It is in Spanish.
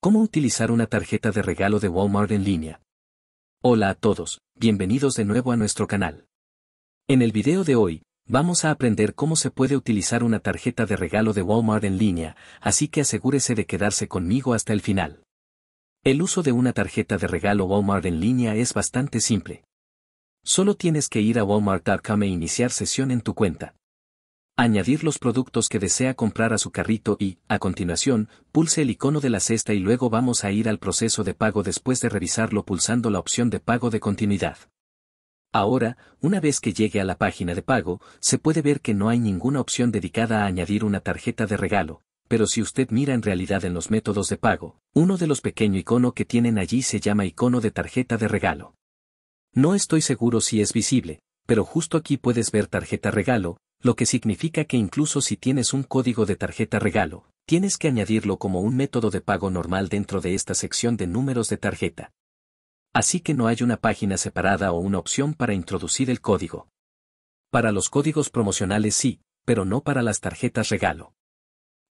¿Cómo utilizar una tarjeta de regalo de Walmart en línea? Hola a todos, bienvenidos de nuevo a nuestro canal. En el video de hoy, vamos a aprender cómo se puede utilizar una tarjeta de regalo de Walmart en línea, así que asegúrese de quedarse conmigo hasta el final. El uso de una tarjeta de regalo Walmart en línea es bastante simple. Solo tienes que ir a walmart.com e iniciar sesión en tu cuenta añadir los productos que desea comprar a su carrito y, a continuación, pulse el icono de la cesta y luego vamos a ir al proceso de pago después de revisarlo pulsando la opción de pago de continuidad. Ahora, una vez que llegue a la página de pago, se puede ver que no hay ninguna opción dedicada a añadir una tarjeta de regalo, pero si usted mira en realidad en los métodos de pago, uno de los pequeños icono que tienen allí se llama icono de tarjeta de regalo. No estoy seguro si es visible, pero justo aquí puedes ver tarjeta regalo, lo que significa que incluso si tienes un código de tarjeta regalo, tienes que añadirlo como un método de pago normal dentro de esta sección de números de tarjeta. Así que no hay una página separada o una opción para introducir el código. Para los códigos promocionales sí, pero no para las tarjetas regalo.